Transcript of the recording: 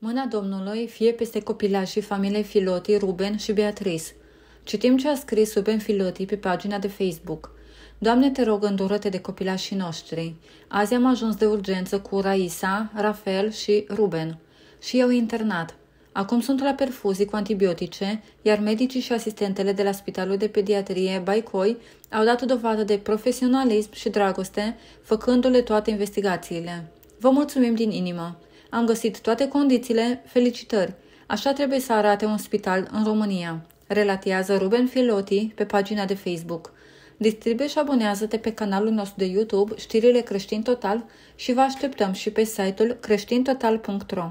Mâna Domnului fie peste copilașii familiei Filoti, Ruben și Beatrice. Citim ce a scris Ruben Filoti pe pagina de Facebook. Doamne, te rog, îndură-te de copilașii noștri. Azi am ajuns de urgență cu Raisa, Rafael și Ruben. Și eu internat. Acum sunt la perfuzii cu antibiotice, iar medicii și asistentele de la Spitalul de Pediatrie Baicoi au dat dovadă de profesionalism și dragoste, făcându-le toate investigațiile. Vă mulțumim din inimă! Am găsit toate condițiile, felicitări. Așa trebuie să arate un spital în România. Relatează Ruben Filoti pe pagina de Facebook. Distribuie și abonează-te pe canalul nostru de YouTube Știrile Creștin Total și vă așteptăm și pe site-ul creștintotal.ro